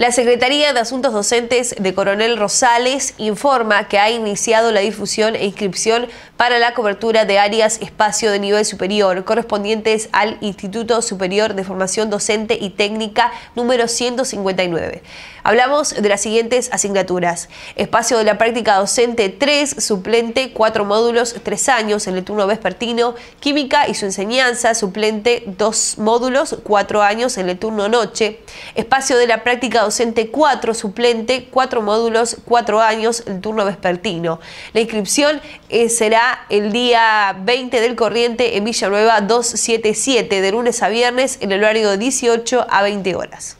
La Secretaría de Asuntos Docentes de Coronel Rosales informa que ha iniciado la difusión e inscripción para la cobertura de áreas espacio de nivel superior correspondientes al Instituto Superior de Formación Docente y Técnica número 159. Hablamos de las siguientes asignaturas. Espacio de la práctica docente 3, suplente 4 módulos 3 años en el turno vespertino. Química y su enseñanza, suplente 2 módulos 4 años en el turno noche. Espacio de la práctica docente 4, suplente 4 módulos 4 años en el turno vespertino. La inscripción eh, será el día 20 del corriente en Villanueva 277 de lunes a viernes en el horario de 18 a 20 horas.